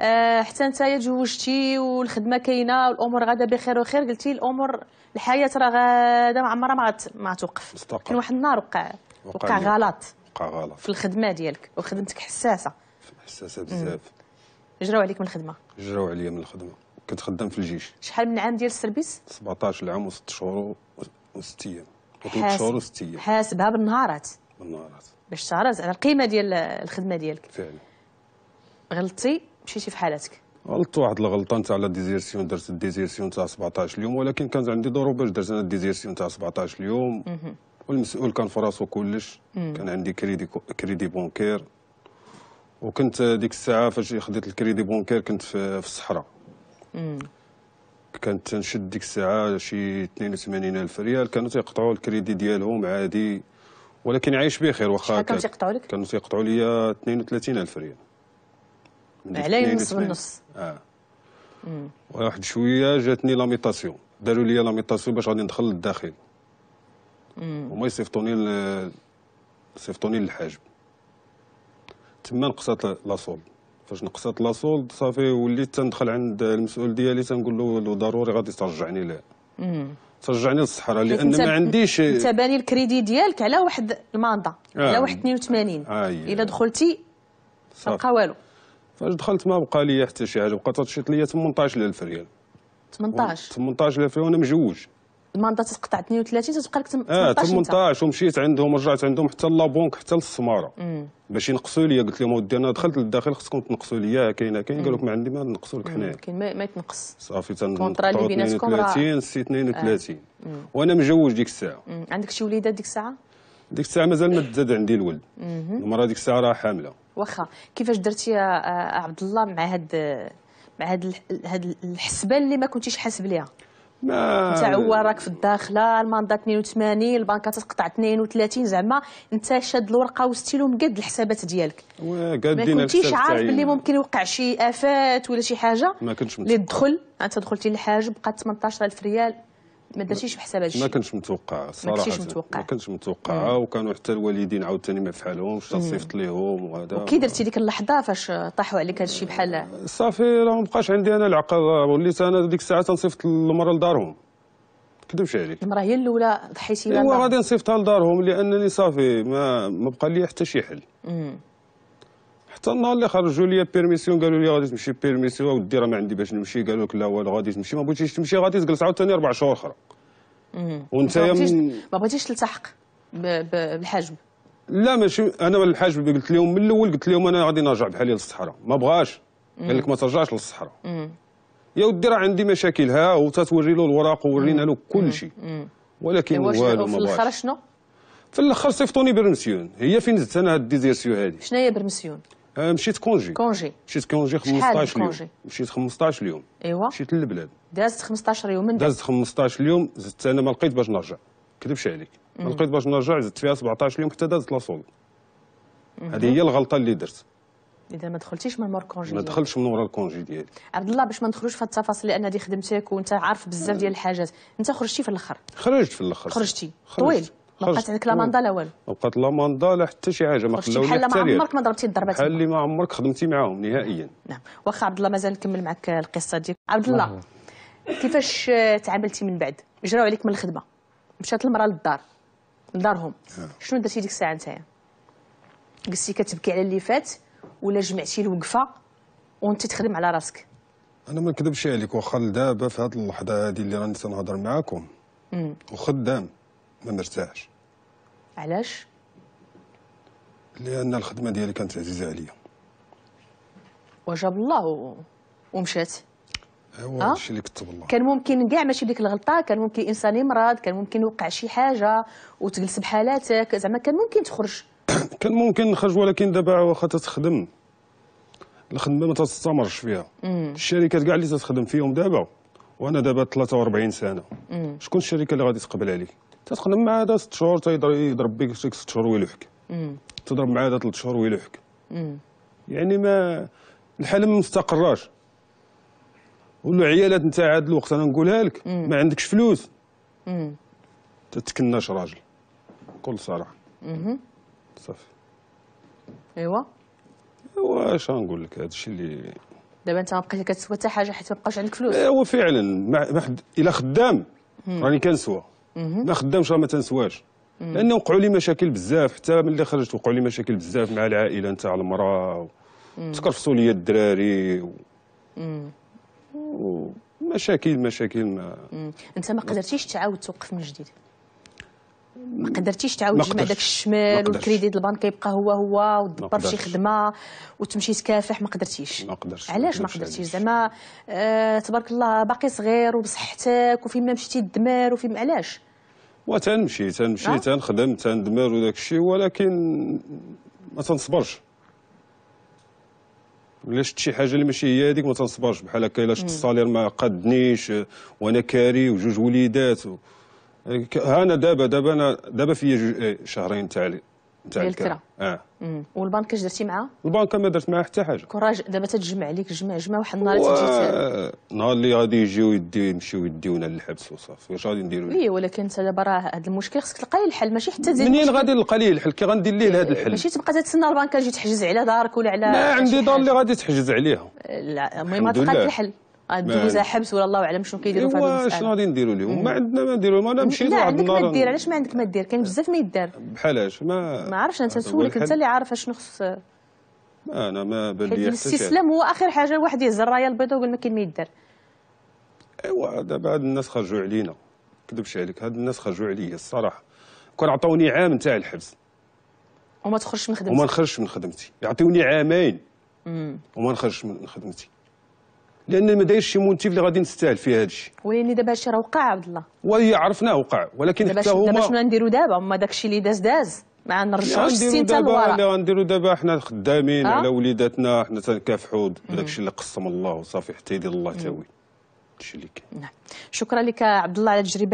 آه، حتى انت تزوجتي والخدمه كاينه والامور غاده بخير وخير قلتي الامور الحياه راه غاده ما عمرها ما توقف كاين واحد النهار وقع وقع غلط وقع غلط في الخدمه ديالك وخدمتك حساسه حساسه بزاف جراو عليك من الخدمه جراو عليا من الخدمه كنت خدام في الجيش شحال من عام ديال السربيس 17 عام و6 شهور و6 ايام شهور و6 ايام حاسبها بالنهارات بالنهارات باش تعرف على القيمه ديال الخدمه ديالك فعلا غلطتي مشيتي في حالتك غلطت واحد الغلطه نتاع لا ديزيرسيون درت الديزيرسيون تاع 17 اليوم ولكن كانت عندي ضروب باش درت انا الديزيرسيون تاع 17 اليوم والمسؤول كان فراسو كلش كان عندي كريدي كريدي بونكير وكنت ديك الساعه فاش خديت الكريدي بونكير كنت في, في الصحراء كانت نشد ديك الساعه شي 82 الف ريال كانوا تيقطعوا الكريدي ديالهم عادي ولكن عايش بخير واخا كانوا تيقطعوا لك كانوا تيقطعوا لي 32 الف ريال على نص بالنص اه واحد شويه جاتني لاميطاسيون داروا لي لاميطاسيون باش غادي ندخل للداخل هما يصيفطوني ل... صيفطوني للحاجب تما نقصات لاصول فاش نقصات لاصول صافي وليت تندخل عند المسؤول ديالي تنقول له ضروري غادي ترجعني ليه ترجعني للصحراء لان ما عنديش انت باني الكريدي ديالك على واحد الماندا آه. على واحد 82 آه. الا دخلتي ما بقى والو فاش دخلت ما بقى لي حتى شي حاجه بقى تشيط لي 18000 ريال 18 18000 ريال وانا مجوج المانطا تتقطع 32 تتبقى لك 18 اه 18 ومشيت عندهم رجعت عندهم حتى لابونك حتى للسماره باش ينقصوا لي قلت لهم ودي انا دخلت للداخل خصكم تنقصوا لي كاين كاين قالوا لك ما عندي ما نقصوا لك حنايا كاين ما يتنقص صافي تنقطع 32 سي 32 وانا مجوج ديك الساعه عندك شي وليدات ديك الساعه ديك الساعه مازال ما تزاد عندي الولد المراه ديك الساعه راه حامله واخا كيفاش درتي يا آه، عبد الله مع هاد مع هاد هاد الحسبه اللي ما كنتيش حاسب ليها ما نتا هو راك في الداخله الماندا 82 البنكه تتقطع 32 زعما انت شاد الورقه وستيلو مقاد الحسابات ديالك ما كنتيش عارف بلي ممكن يوقع شي افات ولا شي حاجه ما كنتش متفق. اللي تدخل انت دخلتي لحاجه بقات 18000 ريال ما درتيش بحساب هادشي ما كنتش متوقع صراحه ما كنتش متوقع ما كنتش وكانوا حتى الوالدين عاوتاني ما فحالهمش تصيفط ليهم وهذا وكي درتي ديك اللحظه فاش طاحوا عليك هادشي بحال صافي راه ما بقاش عندي انا العقل وليت انا ديك الساعه تنصيفط المراه لدارهم كدبش عليك المراه هي الاولى ضحيتي لها ايوا غادي نصيفطها لدارهم لانني صافي ما ما بقى لي حتى شي حل حتى النهار اللي خرجوا لي بيرميسيون قالوا لي غادي تمشي بيرميسيون ودي راه ما عندي باش نمشي قالوا لك لا والو غادي تمشي ما بغيتيش تمشي غادي تجلس عاوتاني اربع شهور اخرى وانت ما بغيتيش تلتحق بالحجم لا ماشي انا الحاجب قلت لهم من الاول قلت لهم انا غادي نرجع بحالي للصحراء ما بغاش قال لك ما ترجعش للصحراء يا ودي راه عندي مشاكل ها وتتوري له الوراق وورينا له كل شيء ولكن والو ما بغاش في الاخر شنو في الاخر صيفطوني برمسيون هي فين زدت انا هاد الديزيرسيون هادي شنو هي برمسيون أه، مشيت كونجي كونجي مشيت كونجي 15 يوم مشيت 15 يوم ايوا مشيت للبلاد دازت 15 يوم من دازت 15 يوم زدت انا ما لقيت باش نرجع كذبش عليك ما لقيت باش نرجع زدت فيها 17 يوم حتى دازت لاصول هذه هي الغلطه اللي درت اذا ما دخلتيش من مور الكونجي ما دخلتش من ورا الكونجي ديالي عبد الله باش ما ندخلوش في التفاصيل لان هذه خدمتك وانت عارف بزاف ديال الحاجات انت خرجتي في الاخر خرجت في الاخر خرجتي طويل بقات عندك لا ماندا لا والو بقات لا ماندا لا حتى شي حاجه ما خلاو حتى ما عمرك ما ضربتي الضربات بحال اللي ما عمرك خدمتي معاهم نهائيا نعم واخا عبد الله مازال نكمل معك القصه ديالك عبد الله كيفاش تعاملتي من بعد جراو عليك من الخدمه مشات المراه للدار لدارهم آه. شنو درتي ديك الساعه نتايا قلتي كتبكي على اللي فات ولا جمعتي الوقفه وانت تخدم على راسك انا ما نكذبش عليك واخا لدابا في هذه اللحظه هذه اللي راني تنهضر معاكم وخدام ما مرتاحش علاش؟ لأن الخدمة ديالي كانت عزيزة عليا وجاب الله و... ومشات أه، هو آه؟ هادشي الشيء اللي كتب الله كان ممكن كاع ماشي ديك الغلطه كان ممكن انسان يمرض كان ممكن يوقع شي حاجه وتجلس بحالاتك زعما كان ممكن تخرج كان ممكن نخرج ولكن دابا واخا تتخدم الخدمه ما تستمرش فيها مم. الشركات كاع اللي تخدم فيهم دابا وانا دابا 43 سنه مم. شكون الشركه اللي غادي تقبل عليك تتخدم معاه هذا ست شهور تيقدر يضرب بك شي ست شهور ويلوحك تضرب معاه هذا ثلاث شهور ويلوحك يعني ما الحاله ما مستقراش والعيالات نتاع عاد الوقت انا نقولها لك ما عندكش فلوس تتكناش راجل بكل صراحه صافي ايوا ايوا اش غنقول لك هذا الشيء اللي دابا انت ما بقيتي كتسوى حتى حاجه حيت ما بقاش عندك فلوس ايوا فعلا ما حد الا خدام راني كنسوى ما خدامش راه ما تنسواش لانه وقعوا لي مشاكل بزاف حتى ملي خرجت وقعوا لي مشاكل بزاف مع العائله نتاع المراه تكرفصوا لي الدراري و... مشاكل مشاكل ما انت ما قدرتيش تعاود توقف من جديد ما قدرتيش تعاود تجمع داك الشمال والكريديت البنك يبقى هو هو وتدبر شي خدمه وتمشي تكافح ما قدرتيش ما قدرتش علاش ما قدرتيش زعما آه تبارك الله باقي صغير وبصحتك وفين ما مشيتي الدمار وفين علاش وتنمشي تنمشي نعم. تنخدم تندمر وداك الشيء ولكن ما تنصبرش الا شفت شي حاجه اللي ماشي هي هذيك ما تنصبرش بحال هكا الا شفت الصالير ما قدنيش وانا كاري وجوج وليدات و... ها انا دابا دابا انا دابا فيا إيه، شهرين تاع تاع الكرا اه والبنك اش درتي معاه البنك ما درت معاه حتى حاجه كون دابا تتجمع عليك جمع جمع واحد النهار تجي النهار اللي غادي يجيو يدي يمشيو يديونا للحبس وصافي واش غادي نديروا اي ولكن انت دابا راه هذا المشكل خصك تلقى ليه الحل ماشي حتى تزيد منين غادي نلقى ليه الحل كي غندير ليه لهذا الحل ماشي تبقى تتسنى البنك تجي تحجز على دارك ولا على لا عندي دار اللي غادي تحجز عليها لا المهم غاتلقى الحل دوزها حبس ولا الله اعلم شنو كيديروا في هذا المسألة شنو غادي نديروا لهم ما عندنا ما نديروا ما انا مشيت لا عندك ما دير علاش ما عندك ما دير كاين بزاف ما يدار بحال اش ما ما عرفش انت نسولك انت اللي عارف اشنو خص انا ما بان لي الاستسلام هو اخر حاجه الواحد يهز الرايه البيضاء ويقول ما كاين ما يدار ايوا دابا هاد الناس خرجوا علينا كذبش عليك هاد الناس خرجوا عليا الصراحه كون عطاوني عام نتاع الحبس وما تخرجش من خدمتي وما نخرجش من خدمتي يعطيوني عامين وما نخرجش من خدمتي لان ما دايرش شي مونتيف اللي غادي نستاهل فيه هذا الشيء ولكن دابا هادشي راه وقع عبد الله وي عرفناه وقع ولكن حتى هو دابا شنو نديرو دابا ما داك الشيء اللي داز داز ما نرجعوش السين تا للوراء اللي غنديرو دابا حنا خدامين آه. على وليداتنا حنا تنكافحوا بداك الشيء اللي قسم الله وصافي حتى يدير الله تاوي هادشي اللي كاين نعم شكرا لك عبد الله على التجربه